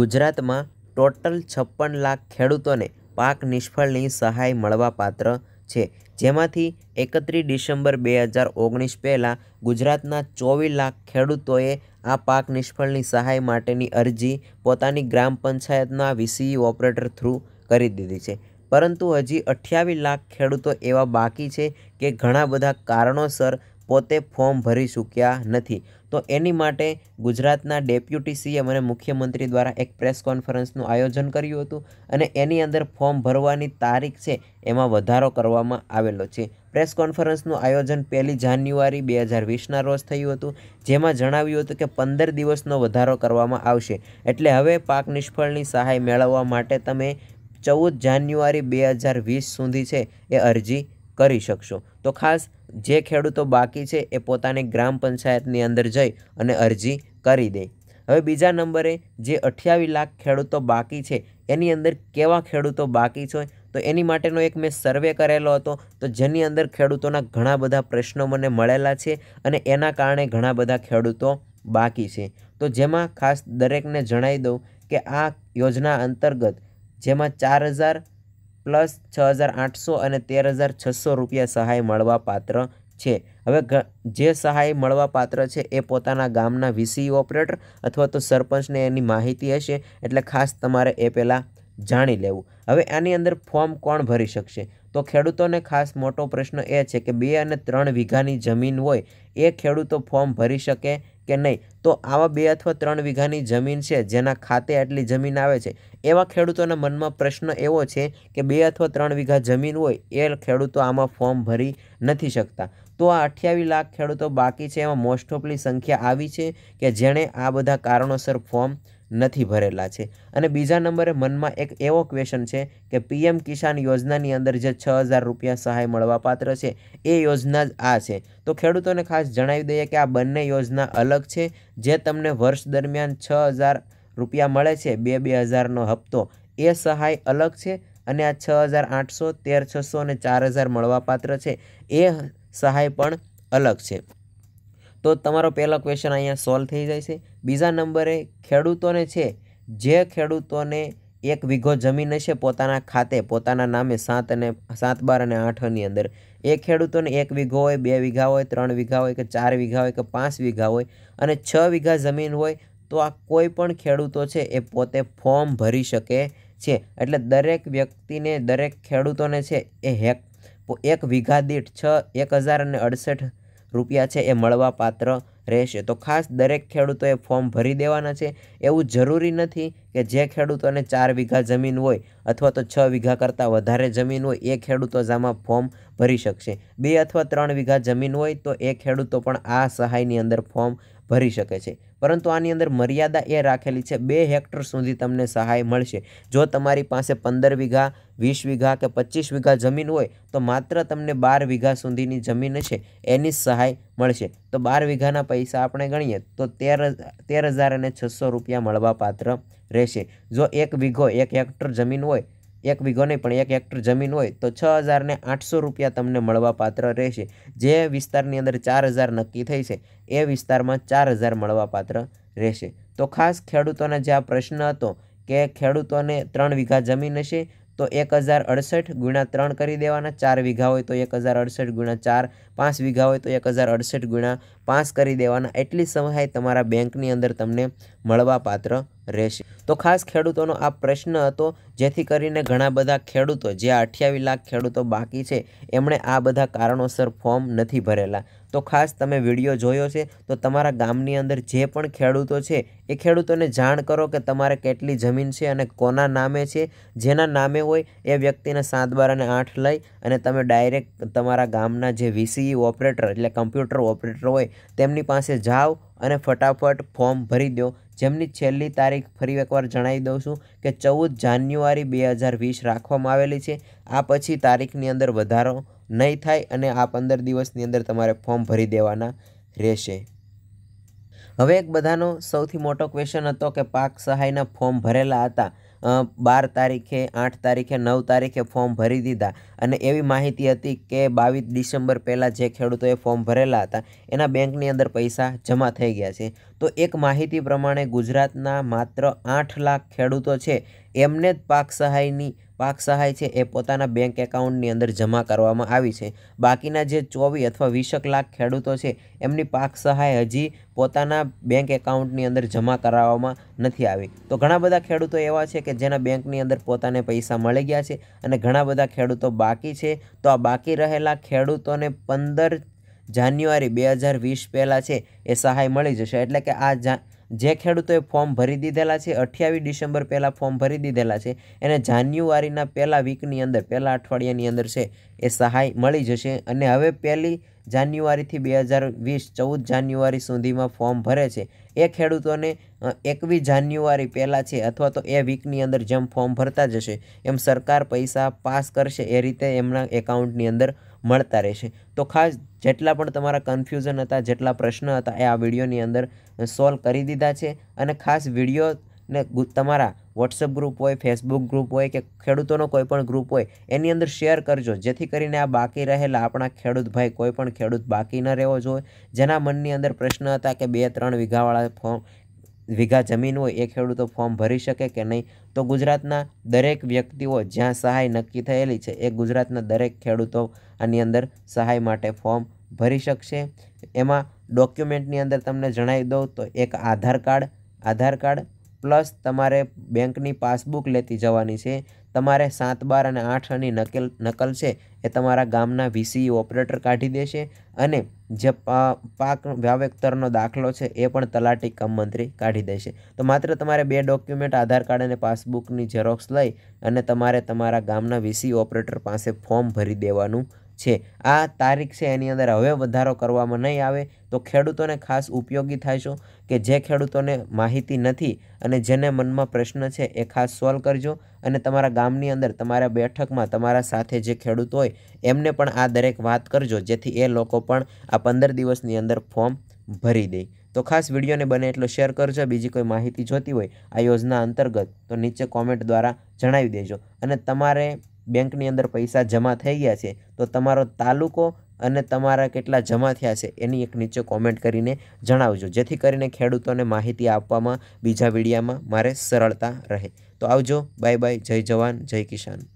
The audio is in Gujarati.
ગુજરાતમાં ટોટલ છપ્પન લાખ ખેડૂતોને પાક નિષ્ફળની સહાય મળવાપાત્ર છે જેમાંથી એકત્રીસ ડિસેમ્બર બે હજાર ઓગણીસ પહેલાં ગુજરાતના ચોવીસ લાખ ખેડૂતોએ આ પાક નિષ્ફળની સહાય માટેની અરજી પોતાની ગ્રામ પંચાયતના વીસીઈ ઓપરેટર થ્રુ કરી દીધી છે પરંતુ હજી અઠ્યાવીસ લાખ ખેડૂતો એવા બાકી છે કે ઘણા બધા કારણોસર પોતે ફોર્મ ભરી ચૂક્યા નથી તો એની માટે ગુજરાતના ડેપ્યુટી સીએમ અને મુખ્યમંત્રી દ્વારા એક પ્રેસ કોન્ફરન્સનું આયોજન કર્યું હતું અને એની અંદર ફોર્મ ભરવાની તારીખ છે એમાં વધારો કરવામાં આવેલો છે પ્રેસ કોન્ફરન્સનું આયોજન પહેલી જાન્યુઆરી બે હજાર વીસના રોજ થયું હતું જેમાં જણાવ્યું હતું કે પંદર દિવસનો વધારો કરવામાં આવશે એટલે હવે પાક નિષ્ફળની સહાય મેળવવા માટે તમે ચૌદ જાન્યુઆરી બે હજાર વીસ સુધી છે એ અરજી કરી શકશો તો ખાસ જે ખેડૂતો બાકી છે એ પોતાની ગ્રામ પંચાયતની અંદર જઈ અને અરજી કરી દે હવે બીજા નંબરે જે અઠ્યાવીસ લાખ ખેડૂતો બાકી છે એની અંદર કેવા ખેડૂતો બાકી છે તો એની માટેનો એક મેં સર્વે કરેલો હતો તો જેની અંદર ખેડૂતોના ઘણા બધા પ્રશ્નો મને મળેલા છે અને એના કારણે ઘણા બધા ખેડૂતો બાકી છે તો જેમાં ખાસ દરેકને જણાવી દઉં કે આ યોજના અંતર્ગત જેમાં ચાર હજાર પ્લસ છ હજાર આઠસો અને તેર હજાર છસો રૂપિયા સહાય મળવાપાત્ર છે હવે જે સહાય મળવાપાત્ર છે એ પોતાના ગામના વીસી e ઓપરેટર અથવા તો સરપંચને એની માહિતી હશે એટલે ખાસ તમારે એ પહેલાં જાણી લેવું હવે આની અંદર ફોર્મ કોણ ભરી શકશે તો ખેડૂતોને ખાસ મોટો પ્રશ્ન એ છે કે બે અને ત્રણ વીઘાની જમીન હોય એ ખેડૂતો ફોર્મ ભરી શકે કે નહીં તો આવા બે અથવા ત્રણ વીઘાની જમીન છે જેના ખાતે આટલી જમીન આવે છે એવા ખેડૂતોના મનમાં પ્રશ્ન એવો છે કે બે અથવા ત્રણ વીઘા જમીન હોય એ ખેડૂતો આમાં ફોર્મ ભરી નથી શકતા તો આ અઠ્યાવીસ લાખ ખેડૂતો બાકી છે એમાં મોસ્ટ ઓફલી સંખ્યા આવી છે કે જેણે આ બધા કારણોસર ફોર્મ નથી ભરેલા છે અને બીજા નંબરે મનમાં એક એવો ક્વેશ્ચન છે કે પીએમ કિસાન યોજનાની અંદર જે છ હજાર રૂપિયા સહાય મળવાપાત્ર છે એ યોજના જ આ છે તો ખેડૂતોને ખાસ જણાવી દઈએ કે આ બંને યોજના અલગ છે જે તમને વર્ષ દરમિયાન છ હજાર રૂપિયા મળે છે બે બે હજારનો હપ્તો એ સહાય અલગ છે અને આ છ હજાર આઠસો તેર છસો અને ચાર હજાર મળવાપાત્ર છે એ સહાય પણ અલગ છે તો તમારો પહેલો ક્વેશ્ચન અહીંયા સોલ્વ થઈ જાય છે બીજા નંબરે ખેડૂતોને છે જે ખેડૂતોને એક વીઘો જમીન હશે પોતાના ખાતે પોતાના નામે સાત અને સાત બાર અને આઠની અંદર એ ખેડૂતોને એક વીઘો હોય બે વીઘા હોય ત્રણ વીઘા હોય કે ચાર વીઘા હોય કે પાંચ વીઘા હોય અને છ વીઘા જમીન હોય તો આ કોઈ પણ ખેડૂતો છે એ પોતે ફોર્મ ભરી શકે છે એટલે દરેક વ્યક્તિને દરેક ખેડૂતોને છે એ હેક એક વીઘા દીઠ છ એક હજાર અને અડસઠ રૂપિયા છે એ મળવા પાત્ર રહેશે તો ખાસ દરેક ખેડૂતોએ ફોર્મ ભરી દેવાના છે એવું જરૂરી નથી કે જે ખેડૂતોને ચાર વીઘા જમીન હોય અથવા તો છ વીઘા કરતાં વધારે જમીન હોય એ ખેડૂતો જ આમાં ફોર્મ ભરી શકશે બે અથવા ત્રણ વીઘા જમીન હોય તો એ ખેડૂતો પણ આ સહાયની અંદર ફોર્મ ભરી શકે છે પરંતુ આની અંદર મર્યાદા એ રાખેલી છે બે હેક્ટર સુધી તમને સહાય મળશે જો તમારી પાસે પંદર વીઘા વીસ વીઘા કે પચીસ વીઘા જમીન હોય તો માત્ર તમને બાર વીઘા સુધીની જમીન છે એની સહાય મળશે તો બાર વીઘાના પૈસા આપણે ગણીએ તો તેર તેર હજાર અને છસો રૂપિયા મળવા પાત્ર રહેશે જો એક વીઘો એક હેક્ટર જમીન હોય એક વીઘો નહીં પણ એક હેક્ટર જમીન હોય તો છ હજારને આઠસો રૂપિયા તમને મળવાપાત્ર રહેશે જે વિસ્તારની અંદર ચાર હજાર નક્કી થઈ છે એ વિસ્તારમાં ચાર હજાર મળવાપાત્ર રહેશે તો ખાસ ખેડૂતોના જે આ પ્રશ્ન હતો કે ખેડૂતોને ત્રણ વીઘા જમીન હશે તો એક હજાર અડસઠ ગુણ્યા ત્રણ કરી દેવાના ચાર વીઘા હોય તો એક હજાર અડસઠ ગુણ્યા ચાર પાંચ વીઘા હોય તો એક હજાર અડસઠ ગુણ્યા પાંચ કરી દેવાના એટલી સહાય તમારા બેંકની અંદર તમને મળવા પાત્ર રહેશે તો ખાસ ખેડૂતોનો આ પ્રશ્ન હતો જેથી કરીને ઘણા બધા ખેડૂતો જે અઠ્યાવીસ લાખ ખેડૂતો બાકી છે એમણે આ બધા કારણોસર ફોર્મ નથી ભરેલા તો ખાસ તમે વિડીયો જોયો છે તો તમારા ગામની અંદર જે પણ ખેડૂતો છે એ ખેડૂતોને જાણ કરો કે તમારે કેટલી જમીન છે અને કોના નામે છે જેના નામે હોય એ વ્યક્તિને સાત બાર અને આઠ લઈ અને તમે ડાયરેક્ટ તમારા ગામના જે વીસીઈ ઓપરેટર એટલે કમ્પ્યુટર ઓપરેટર હોય તેમની પાસે જાઓ અને ફટાફટ ફોર્મ ભરી દો જેમની છેલ્લી તારીખ ફરી એકવાર જણાવી દઉં છું કે ચૌદ જાન્યુઆરી બે હજાર વીસ રાખવામાં આવેલી છે આ પછી તારીખની અંદર વધારો નહીં થાય અને આ પંદર દિવસની અંદર તમારે ફોર્મ ભરી દેવાના રહેશે હવે એક બધાનો સૌથી મોટો ક્વેશ્ચન હતો કે પાક સહાયના ફોર્મ ભરેલા હતા બાર તારીખે આઠ તારીખે નવ તારીખે ફોર્મ ભરી દીધા અને એવી માહિતી હતી કે બાવીસ ડિસેમ્બર પહેલાં જે ખેડૂતોએ ફોર્મ ભરેલા હતા એના બેંકની અંદર પૈસા જમા થઈ ગયા છે તો એક માહિતી પ્રમાણે ગુજરાતના માત્ર આઠ લાખ ખેડૂતો છે એમને જ પાક સહાયની પાક સહાય છે એ પોતાના બેંક એકાઉન્ટની અંદર જમા કરવામાં આવી છે બાકીના જે ચોવીસ અથવા વીસક લાખ ખેડૂતો છે એમની પાક સહાય હજી પોતાના બેંક એકાઉન્ટની અંદર જમા કરાવવામાં નથી આવી તો ઘણા બધા ખેડૂતો એવા છે કે જેના બેંકની અંદર પોતાને પૈસા મળી ગયા છે અને ઘણા બધા ખેડૂતો બાકી છે તો આ બાકી રહેલા ખેડૂતોને પંદર જાન્યુઆરી બે હજાર વીસ પહેલાં છે એ સહાય મળી જશે એટલે કે આ જા જે ખેડૂતોએ ફોર્મ ભરી દીધેલા છે અઠ્યાવીસ ડિસેમ્બર પહેલાં ફોર્મ ભરી દીધેલા છે એને જાન્યુઆરીના પહેલા વીકની અંદર પહેલા અઠવાડિયાની અંદર છે એ સહાય મળી જશે અને હવે પહેલી જાન્યુઆરીથી બે હજાર વીસ ચૌદ જાન્યુઆરી સુધીમાં ફોર્મ ભરે છે એ ખેડૂતોને એકવીસ જાન્યુઆરી પહેલાં છે અથવા તો એ વીકની અંદર જેમ ફોર્મ ભરતા જશે એમ સરકાર પૈસા પાસ કરશે એ રીતે એમના એકાઉન્ટની અંદર મળતા રહેશે તો ખાસ જેટલા પણ તમારા કન્ફ્યુઝન હતા જેટલા પ્રશ્ન હતા એ આ વિડીયોની અંદર સોલ્વ કરી દીધા છે અને ખાસ વિડીયો ને તમારા વોટ્સઅપ ગ્રુપ હોય ફેસબુક ગ્રુપ હોય કે ખેડૂતોનો કોઈ પણ ગ્રુપ હોય એની અંદર શેર કરજો જેથી કરીને આ બાકી રહેલા આપણા ખેડૂત ભાઈ કોઈ પણ ખેડૂત બાકી ન રહેવો જોઈએ જેના મનની અંદર પ્રશ્ન હતા કે બે ત્રણ વીઘાવાળા ફોર્મ વીઘા જમીન હોય એ ખેડૂતો ફોર્મ ભરી શકે કે નહીં તો ગુજરાતના દરેક વ્યક્તિઓ જ્યાં સહાય નક્કી થયેલી છે એ ગુજરાતના દરેક ખેડૂતો આની અંદર સહાય માટે ફોર્મ ભરી શકશે એમાં ડોક્યુમેન્ટની અંદર તમને જણાવી દઉં તો એક Aadhaar card Aadhaar card plus તમારે બેંકની પાસબુક લેતી જવાની છે તમારે સાત બાર અને આઠ અને નકલ નકલ છે એ તમારા ગામના વીસી ઓપરેટર કાઢી દેશે અને જે પાક વાવેતરનો દાખલો છે એ પણ તલાટી કમ મંત્રી કાઢી દેશે તો માત્ર તમારે બે ડોક્યુમેન્ટ આધાર કાર્ડ અને પાસબુકની ઝેરોક્સ લઈ અને તમારે તમારા ગામના વીસી ઓપરેટર પાસે ફોર્મ ભરી દેવાનું છે આ તારીખ છે એની અંદર હવે વધારો કરવામાં નહીં આવે તો ખેડૂતોને ખાસ ઉપયોગી થશો કે જે ખેડૂતોને માહિતી નથી અને જેને મનમાં પ્રશ્ન છે એ ખાસ સોલ્વ કરજો અને તમારા ગામની અંદર તમારા બેઠકમાં તમારા સાથે જે ખેડૂત હોય એમને પણ આ દરેક વાત કરજો જેથી એ લોકો પણ આ પંદર દિવસની અંદર ફોર્મ ભરી દે તો ખાસ વિડીયોને બને એટલો શેર કરજો બીજી કોઈ માહિતી જોતી હોય આ યોજના અંતર્ગત તો નીચે કોમેન્ટ દ્વારા જણાવી દેજો અને તમારે બેંકની અંદર પૈસા જમા થઈ ગયા છે તો તમારો તાલુકો અને તમારા કેટલા જમા થયા છે એની એક નીચે કોમેન્ટ કરીને જણાવજો જેથી કરીને ખેડૂતોને માહિતી આપવામાં બીજા વિડીયામાં મારે સરળતા રહે તો આવજો બાય બાય જય જવાન જય કિસાન